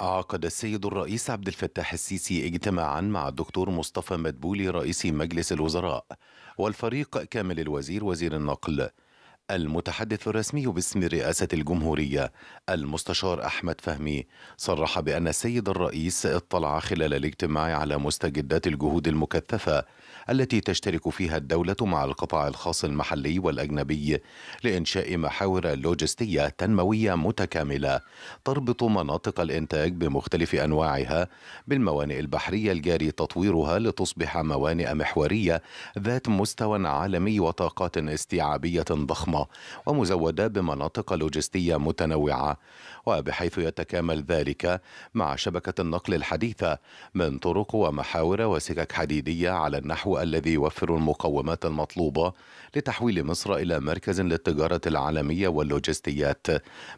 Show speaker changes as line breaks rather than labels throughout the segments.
عقد السيد الرئيس عبد الفتاح السيسي اجتماعا مع الدكتور مصطفى مدبولي رئيس مجلس الوزراء والفريق كامل الوزير وزير النقل المتحدث الرسمي باسم رئاسة الجمهورية المستشار أحمد فهمي صرح بأن السيد الرئيس اطلع خلال الاجتماع على مستجدات الجهود المكثفة التي تشترك فيها الدولة مع القطاع الخاص المحلي والأجنبي لإنشاء محاور لوجستية تنموية متكاملة تربط مناطق الإنتاج بمختلف أنواعها بالموانئ البحرية الجاري تطويرها لتصبح موانئ محورية ذات مستوى عالمي وطاقات استيعابية ضخمة ومزودة بمناطق لوجستية متنوعة وبحيث يتكامل ذلك مع شبكة النقل الحديثة من طرق ومحاور وسكك حديدية على النحو الذي يوفر المقومات المطلوبة لتحويل مصر إلى مركز للتجارة العالمية واللوجستيات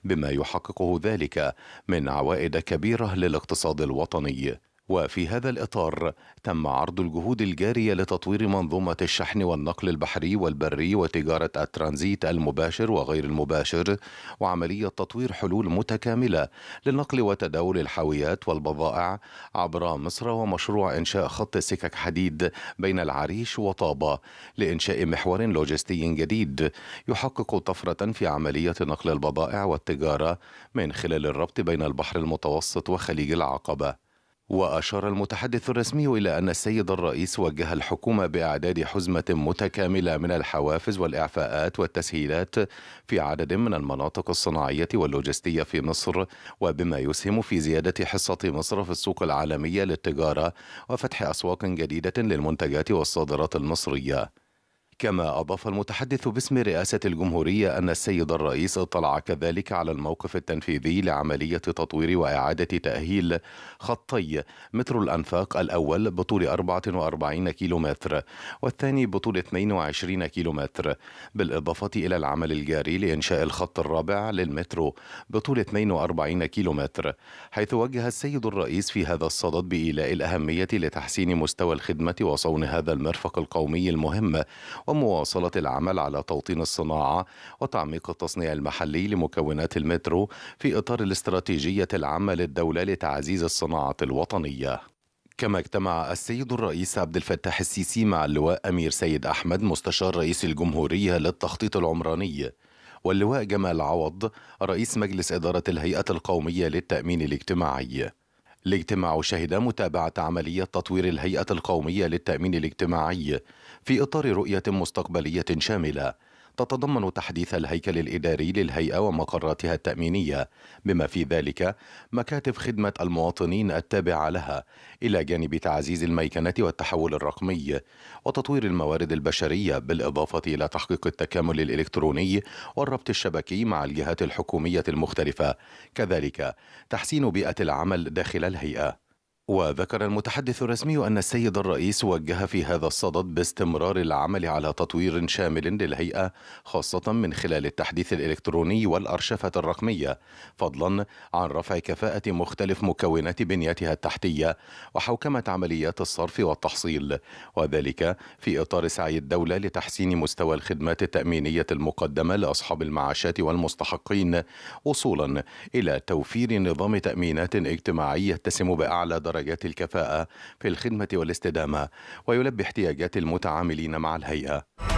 بما يحققه ذلك من عوائد كبيرة للاقتصاد الوطني وفي هذا الإطار تم عرض الجهود الجارية لتطوير منظومة الشحن والنقل البحري والبري وتجارة الترانزيت المباشر وغير المباشر وعملية تطوير حلول متكاملة لنقل وتداول الحاويات والبضائع عبر مصر ومشروع إنشاء خط سكك حديد بين العريش وطابة لإنشاء محور لوجستي جديد يحقق طفرة في عملية نقل البضائع والتجارة من خلال الربط بين البحر المتوسط وخليج العقبة وأشار المتحدث الرسمي إلى أن السيد الرئيس وجه الحكومة بإعداد حزمة متكاملة من الحوافز والإعفاءات والتسهيلات في عدد من المناطق الصناعية واللوجستية في مصر وبما يسهم في زيادة حصة مصر في السوق العالمية للتجارة وفتح أسواق جديدة للمنتجات والصادرات المصرية. كما أضاف المتحدث باسم رئاسة الجمهورية أن السيد الرئيس اطلع كذلك على الموقف التنفيذي لعملية تطوير وإعادة تأهيل خطي مترو الأنفاق الأول بطول 44 كيلومتر والثاني بطول 22 كيلومتر بالإضافة إلى العمل الجاري لإنشاء الخط الرابع للمترو بطول 42 كيلومتر حيث وجه السيد الرئيس في هذا الصدد بإيلاء الأهمية لتحسين مستوى الخدمة وصون هذا المرفق القومي المهم ومواصلة العمل على توطين الصناعة وتعميق التصنيع المحلي لمكونات المترو في إطار الاستراتيجية العامة للدولة لتعزيز الصناعة الوطنية كما اجتمع السيد الرئيس عبد الفتاح السيسي مع اللواء أمير سيد أحمد مستشار رئيس الجمهورية للتخطيط العمراني واللواء جمال عوض رئيس مجلس إدارة الهيئة القومية للتأمين الاجتماعي الاجتماع شهد متابعة عملية تطوير الهيئة القومية للتأمين الاجتماعي في إطار رؤية مستقبلية شاملة تتضمن تحديث الهيكل الإداري للهيئة ومقراتها التأمينية بما في ذلك مكاتب خدمة المواطنين التابعة لها إلى جانب تعزيز الميكنة والتحول الرقمي وتطوير الموارد البشرية بالإضافة إلى تحقيق التكامل الإلكتروني والربط الشبكي مع الجهات الحكومية المختلفة كذلك تحسين بيئة العمل داخل الهيئة وذكر المتحدث الرسمي أن السيد الرئيس وجه في هذا الصدد باستمرار العمل على تطوير شامل للهيئة خاصة من خلال التحديث الإلكتروني والأرشفة الرقمية فضلا عن رفع كفاءة مختلف مكونات بنيتها التحتية وحوكمة عمليات الصرف والتحصيل وذلك في إطار سعي الدولة لتحسين مستوى الخدمات التأمينية المقدمة لأصحاب المعاشات والمستحقين وصولا إلى توفير نظام تأمينات اجتماعي يتسم بأعلى درجة درجات الكفاءة في الخدمة والاستدامة ويلبي احتياجات المتعاملين مع الهيئة